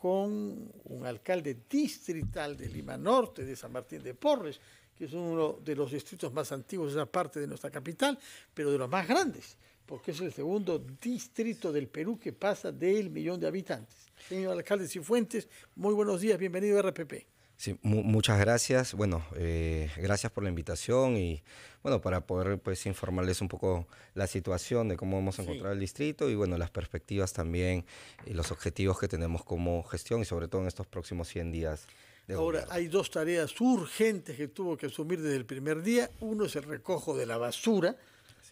con un alcalde distrital de Lima Norte, de San Martín de Porres, que es uno de los distritos más antiguos de esa parte de nuestra capital, pero de los más grandes, porque es el segundo distrito del Perú que pasa del millón de habitantes. Señor alcalde Cifuentes, muy buenos días, bienvenido a RPP. Sí, muchas gracias. Bueno, eh, gracias por la invitación y bueno, para poder pues informarles un poco la situación de cómo hemos encontrado el distrito y bueno, las perspectivas también y los objetivos que tenemos como gestión y sobre todo en estos próximos 100 días. De Ahora, hay dos tareas urgentes que tuvo que asumir desde el primer día. Uno es el recojo de la basura,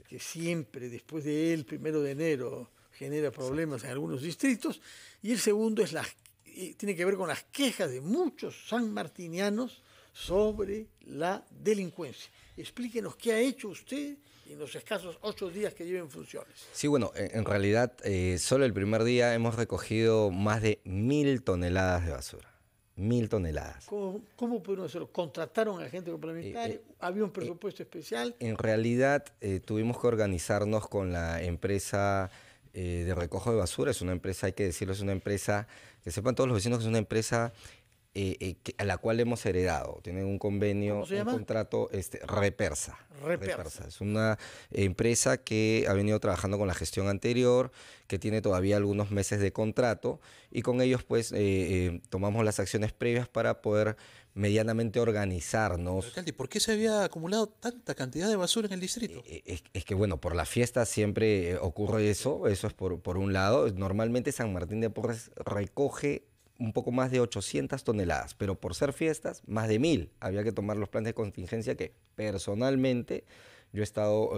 que siempre después de del primero de enero genera problemas en algunos distritos. Y el segundo es las tiene que ver con las quejas de muchos sanmartinianos sobre la delincuencia. Explíquenos qué ha hecho usted en los escasos ocho días que lleva en funciones. Sí, bueno, en realidad eh, solo el primer día hemos recogido más de mil toneladas de basura. Mil toneladas. ¿Cómo, pudieron hacerlo? ¿Contrataron a gente complementaria? Eh, eh, ¿Había un presupuesto especial? En realidad tuvimos que organizarnos con la empresa eh, de recojo de basura. Es una empresa, hay que decirlo, es una empresa, que sepan todos los vecinos que es una empresa eh, eh, a la cual hemos heredado. Tienen un convenio, un contrato, este, Repersa. Repersa. Es una empresa que ha venido trabajando con la gestión anterior, que tiene todavía algunos meses de contrato y con ellos pues tomamos las acciones previas para poder medianamente organizarnos. ¿por qué se había acumulado tanta cantidad de basura en el distrito? Eh, eh, es, que bueno, por las fiestas siempre eh, ocurre eso, eso es por, un lado. Normalmente San Martín de Porres recoge un poco más de 800 toneladas, pero por ser fiestas, más de mil. Había que tomar los planes de contingencia que personalmente yo he estado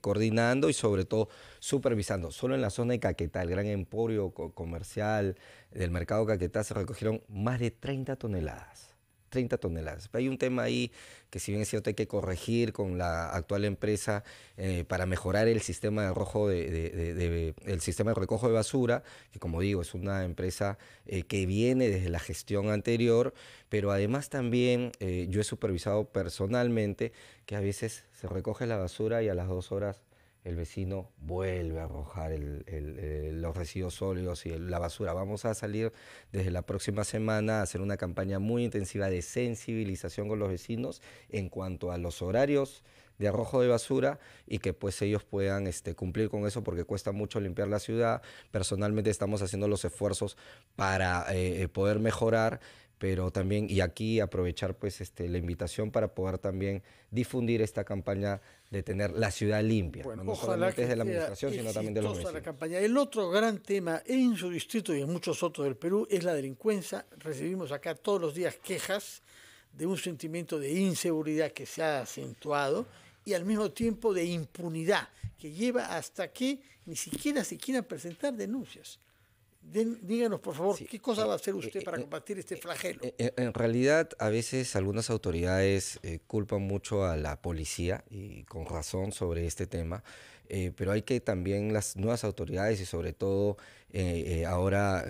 coordinando y sobre todo supervisando. Solo en la zona de Caquetá, el gran emporio comercial del mercado Caquetá, se recogieron más de 30 toneladas. 30 toneladas. Hay un tema ahí que si bien es cierto hay que corregir con la actual empresa eh, para mejorar el sistema de, rojo de, el sistema de recojo de basura, que como digo es una empresa eh, que viene desde la gestión anterior, pero además también eh, yo he supervisado personalmente que a veces se recoge la basura y a las dos horas el vecino vuelve a arrojar eh, los residuos sólidos y la basura. Vamos a salir desde la próxima semana a hacer una campaña muy intensiva de sensibilización con los vecinos en cuanto a los horarios de arrojo de basura y que pues ellos puedan este, cumplir con eso porque cuesta mucho limpiar la ciudad. Personalmente estamos haciendo los esfuerzos para eh, eh, poder mejorar, pero también, y aquí aprovechar pues este, la invitación para poder también difundir esta campaña de tener la ciudad limpia, no, solamente de la administración, sino también de los La campaña. El otro gran tema en su distrito y en muchos otros del Perú es la delincuencia. Recibimos acá todos los días quejas de un sentimiento de inseguridad que se ha acentuado y al mismo tiempo de impunidad que lleva hasta que ni siquiera se quieran presentar denuncias díganos, por favor, ¿qué cosa eh, va a hacer usted eh, para eh, combatir este flagelo? en realidad, a veces algunas autoridades culpan mucho a la policía, y con razón sobre este tema, pero hay que también las nuevas autoridades y sobre todo ahora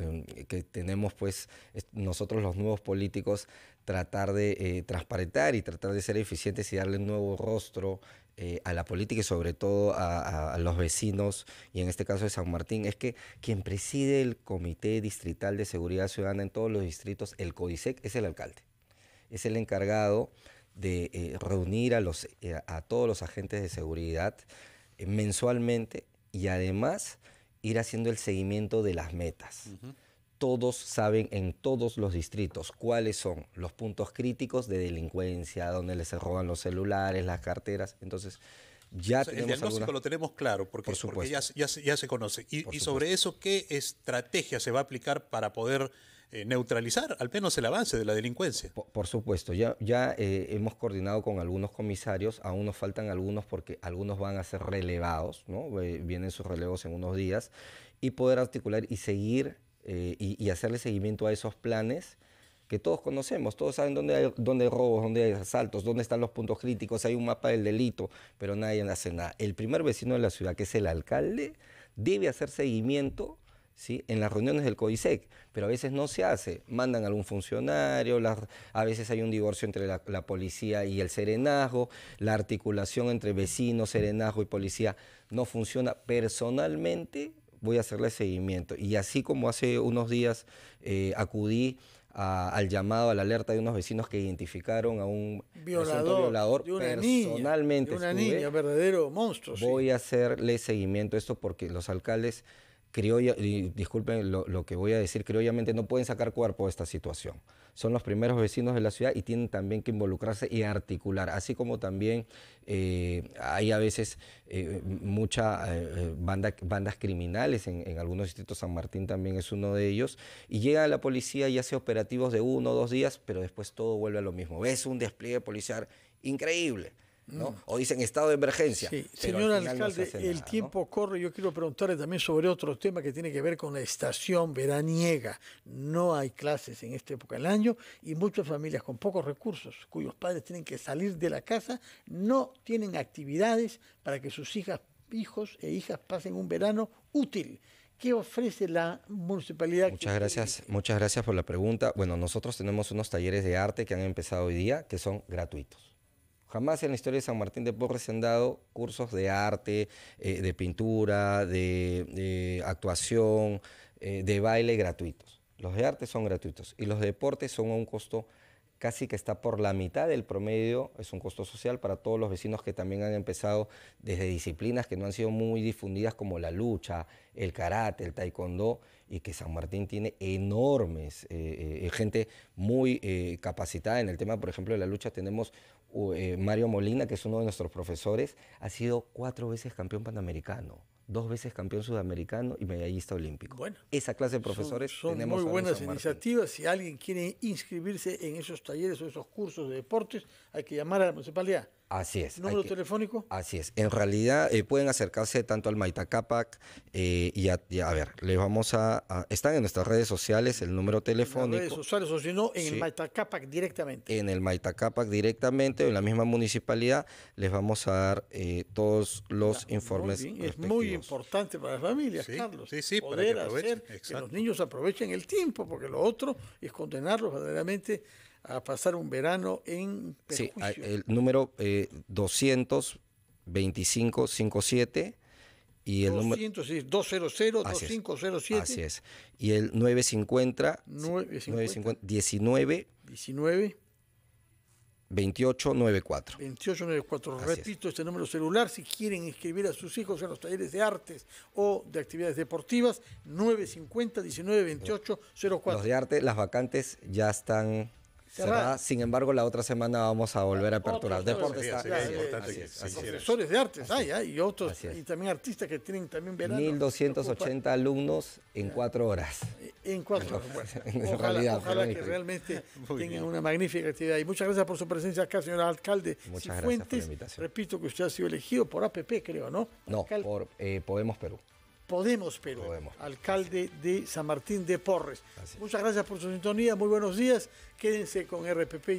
que tenemos pues nosotros los nuevos políticos tratar de transparentar y tratar de ser eficientes y darle un nuevo rostro eh, a la política y sobre todo a, los vecinos, y en este caso de San Martín, es que quien preside el Comité Distrital de Seguridad Ciudadana en todos los distritos, el CODISEC, es el alcalde. Es el encargado de eh, reunir eh, a, todos los agentes de seguridad mensualmente y además ir haciendo el seguimiento de las metas todos saben en todos los distritos cuáles son los puntos críticos de delincuencia, donde les roban los celulares, las carteras. Entonces, ya tenemos. El diagnóstico lo tenemos claro, porque, ya, se conoce. Y, sobre eso, ¿qué estrategia se va a aplicar para poder.? Eh, neutralizar al menos el avance de la delincuencia. Por, supuesto, ya, eh, hemos coordinado con algunos comisarios, aún nos faltan algunos porque algunos van a ser relevados, ¿no? Eh, vienen sus relevos en unos días, y poder articular y seguir eh, y, hacerle seguimiento a esos planes que todos conocemos, todos saben dónde hay, robos, dónde hay asaltos, dónde están los puntos críticos, hay un mapa del delito, pero nadie hace nada. El primer vecino de la ciudad, que es el alcalde, debe hacer seguimiento ¿Sí? en las reuniones del CODISEC, pero a veces no se hace. Mandan a algún funcionario, a veces hay un divorcio entre la, la, policía y el serenazgo, la articulación entre vecinos, serenazgo y policía no funciona. Personalmente, voy a hacerle seguimiento. Y así como hace unos días eh, acudí al llamado, a la alerta de unos vecinos que identificaron a un violador, violador personalmente. una niña, verdadero monstruo. Voy a hacerle seguimiento a esto porque los alcaldes y disculpen lo, que voy a decir criollamente, no pueden sacar cuerpo de esta situación. Son los primeros vecinos de la ciudad y tienen también que involucrarse y articular, así como también eh, hay a veces eh, muchas eh, bandas criminales en, algunos distritos, San Martín también es uno de ellos, y llega la policía y hace operativos de uno o dos días, pero después todo vuelve a lo mismo. es un despliegue policial increíble Mm. O dicen estado de emergencia. Sí. Señor alcalde, el tiempo corre. Yo quiero preguntarle también sobre otro tema que tiene que ver con la estación veraniega. No hay clases en esta época del año y muchas familias con pocos recursos, cuyos padres tienen que salir de la casa, no tienen actividades para que sus hijas, hijos e hijas pasen un verano útil. ¿Qué ofrece la municipalidad? Muchas gracias, muchas gracias por la pregunta. Bueno, nosotros tenemos unos talleres de arte que han empezado hoy día que son gratuitos. Jamás en la historia de San Martín de Porres se han dado cursos de arte, eh, de pintura, de, actuación, eh, de baile gratuitos. Los de arte son gratuitos y los de deportes son a un costo casi que está por la mitad del promedio, es un costo social para todos los vecinos que también han empezado desde disciplinas que no han sido muy difundidas como la lucha, el karate, el taekwondo, y que San Martín tiene enormes, eh, eh, eh, gente muy capacitada en el tema, por ejemplo, de la lucha. Tenemos uh, Mario Molina, que es uno de nuestros profesores, ha sido cuatro veces campeón panamericano dos veces campeón sudamericano y medallista olímpico. Bueno, Esa clase de profesores son, son muy buenas iniciativas. Si alguien quiere inscribirse en esos talleres o esos cursos de deportes, hay que llamar a la municipalidad. Así es. ¿Número telefónico? Así es. En realidad eh, pueden acercarse tanto al Maitacapac eh, y, a, ver, les vamos a, Están en nuestras redes sociales el número telefónico. En las redes sociales o si no, en el Maitacapac directamente. En el Maitacapac directamente, o en la misma municipalidad, les vamos a dar eh, todos los informes. es muy importante para las familias, Carlos. Sí, sí, para que hacer que los niños aprovechen el tiempo, porque lo otro es condenarlos verdaderamente a pasar un verano en perjuicio. Sí, el número eh, 57 y el número 200 2507. Así es. Y el 950 950 19 19 2894. 2894. Repito este número celular. Si quieren inscribir a sus hijos en los talleres de artes o de actividades deportivas, 950-192804. Los de arte, las vacantes ya están sin embargo, la otra semana vamos a volver a aperturar. Deportes Profesores de artes, y otros, y también artistas que tienen también verano. 1280 alumnos en cuatro horas. En cuatro horas, en realidad, ojalá que realmente tengan una magnífica actividad. Y muchas gracias por su presencia acá, señor alcalde. Muchas gracias por la invitación. Repito que usted ha sido elegido por APP, creo, ¿no? No, por eh, Podemos Perú. Podemos pero alcalde de San Martín de Porres. Muchas gracias por su sintonía, muy buenos días, quédense con RPP.